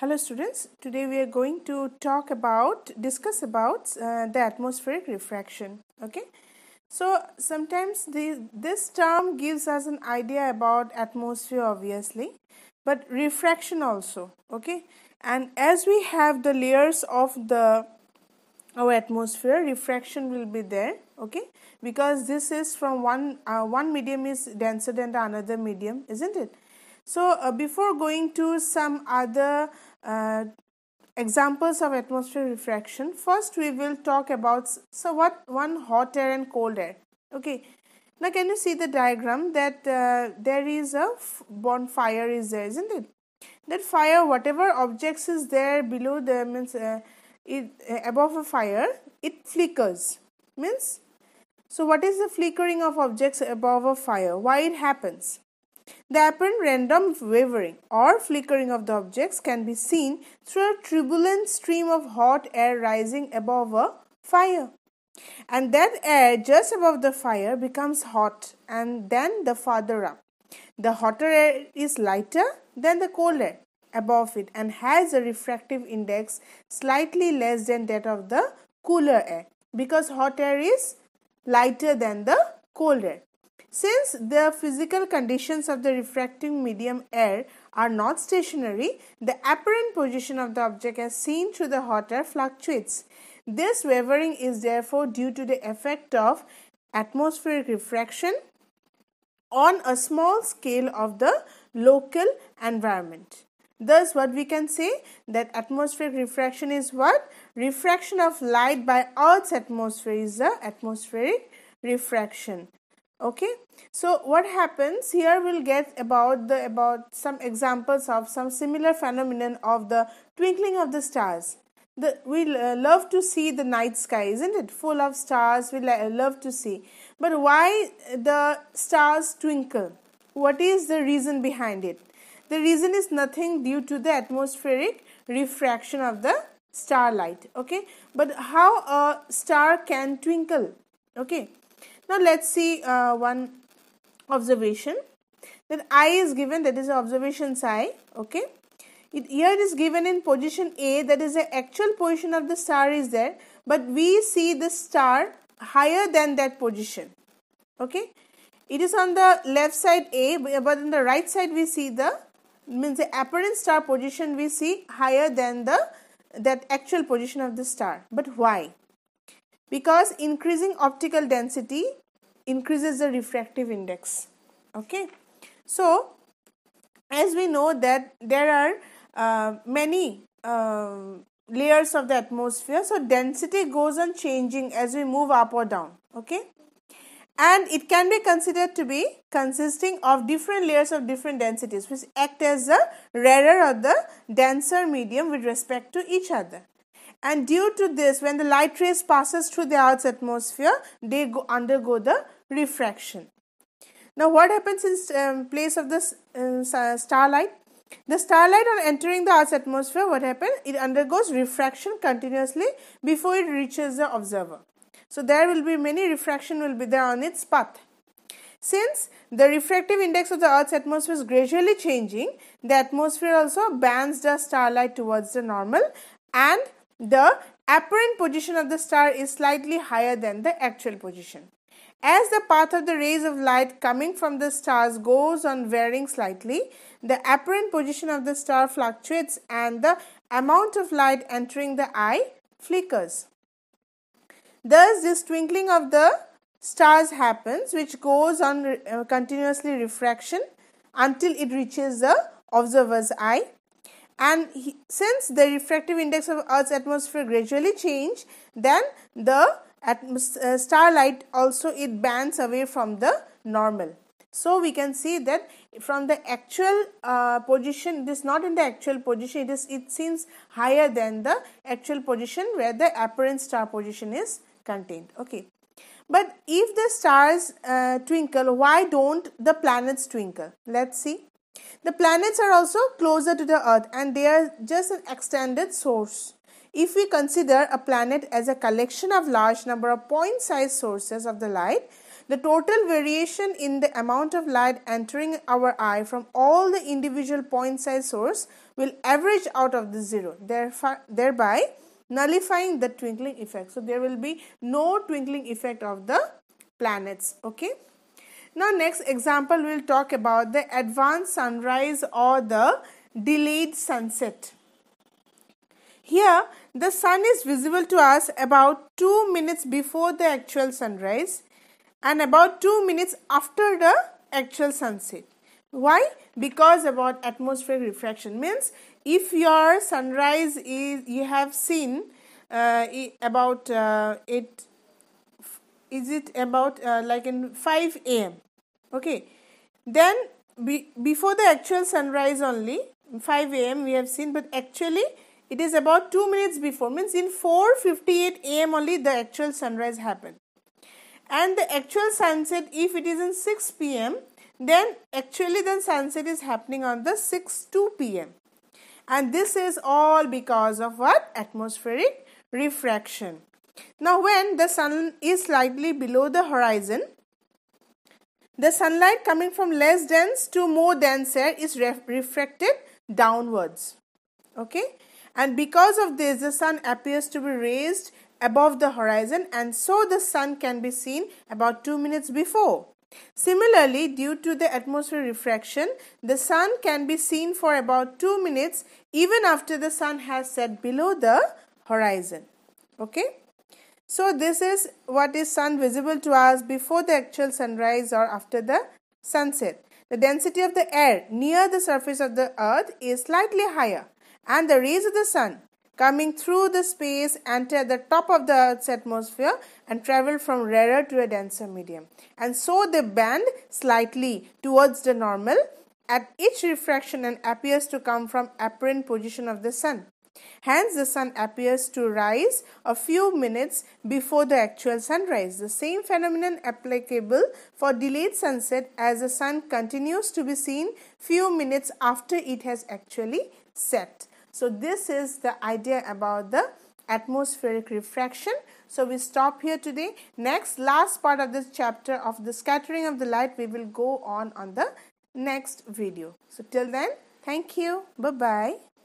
Hello students, today we are going to talk about, discuss about uh, the atmospheric refraction, okay. So sometimes the, this term gives us an idea about atmosphere obviously, but refraction also, okay. And as we have the layers of the our atmosphere, refraction will be there, okay, because this is from one, uh, one medium is denser than the another medium, isn't it? So uh, before going to some other uh, examples of atmospheric refraction, first we will talk about so what one hot air and cold air. Okay, now can you see the diagram that uh, there is a bonfire is there, isn't it? That fire, whatever objects is there below the means uh, it uh, above a fire, it flickers means. So what is the flickering of objects above a fire? Why it happens? The apparent random wavering or flickering of the objects can be seen through a turbulent stream of hot air rising above a fire. And that air just above the fire becomes hot, and then the farther up. The hotter air is lighter than the cold air above it and has a refractive index slightly less than that of the cooler air because hot air is lighter than the cold air. Since the physical conditions of the refracting medium air are not stationary, the apparent position of the object as seen through the hot air fluctuates. This wavering is therefore due to the effect of atmospheric refraction on a small scale of the local environment. Thus, what we can say that atmospheric refraction is what? Refraction of light by Earth's atmosphere is the atmospheric refraction okay so what happens here we'll get about the about some examples of some similar phenomenon of the twinkling of the stars the, we uh, love to see the night sky isn't it full of stars we uh, love to see but why the stars twinkle what is the reason behind it the reason is nothing due to the atmospheric refraction of the starlight okay but how a star can twinkle okay now let's see uh, one observation. That I is given, that is observation psi, okay. It, here it is given in position A, that is the actual position of the star is there, but we see the star higher than that position, okay. It is on the left side A, but on the right side we see the, means the apparent star position we see higher than the, that actual position of the star. But why? because increasing optical density increases the refractive index okay so as we know that there are uh, many uh, layers of the atmosphere so density goes on changing as we move up or down okay and it can be considered to be consisting of different layers of different densities which act as the rarer or the denser medium with respect to each other and due to this when the light rays passes through the earth's atmosphere they go, undergo the refraction now what happens in um, place of this um, uh, starlight the starlight on entering the earth's atmosphere what happens it undergoes refraction continuously before it reaches the observer so there will be many refraction will be there on its path since the refractive index of the Earth's atmosphere is gradually changing, the atmosphere also bends the starlight towards the normal and the apparent position of the star is slightly higher than the actual position. As the path of the rays of light coming from the stars goes on varying slightly, the apparent position of the star fluctuates and the amount of light entering the eye flickers. Thus, this twinkling of the stars happens, which goes on re- uh, continuously refraction until it reaches the observer's eye and he, since the refractive index of earth's atmosphere gradually change then the uh, starlight also it bends away from the normal so we can see that from the actual uh, position it is not in the actual position it is it seems higher than the actual position where the apparent star position is contained okay but if the stars uh, twinkle why don't the planets twinkle let's see the planets are also closer to the Earth and they are just an extended source. If we consider a planet as a collection of large number of point size sources of the light, the total variation in the amount of light entering our eye from all the individual point size source will average out of the zero, thereby nullifying the twinkling effect. So there will be no twinkling effect of the planets. Okay. Now next example we'll talk about the advanced sunrise or the delayed sunset. Here the sun is visible to us about 2 minutes before the actual sunrise and about 2 minutes after the actual sunset. Why? Because about atmospheric refraction means if your sunrise is you have seen uh, about uh, 8 is it about uh, like in 5 a.m. Okay, then be, before the actual sunrise only 5 a.m. we have seen, but actually it is about 2 minutes before means in 4:58 a.m. only the actual sunrise happened, and the actual sunset if it is in 6 p.m. then actually then sunset is happening on the 6:2 p.m. and this is all because of what atmospheric refraction. Now, when the sun is slightly below the horizon, the sunlight coming from less dense to more dense air is refracted downwards. Okay, and because of this, the sun appears to be raised above the horizon, and so the sun can be seen about two minutes before. Similarly, due to the atmosphere refraction, the sun can be seen for about 2 minutes even after the sun has set below the horizon. Okay. So this is what is sun visible to us before the actual sunrise or after the sunset. The density of the air near the surface of the earth is slightly higher and the rays of the sun coming through the space enter the top of the earth's atmosphere and travel from rarer to a denser medium and so they bend slightly towards the normal at each refraction and appears to come from apparent position of the sun Hence, the sun appears to rise a few minutes before the actual sunrise. The same phenomenon applicable for delayed sunset as the sun continues to be seen few minutes after it has actually set. So, this is the idea about the atmospheric refraction. So, we stop here today. Next, last part of this chapter of the scattering of the light, we will go on on the next video. So, till then, thank you. Bye-bye.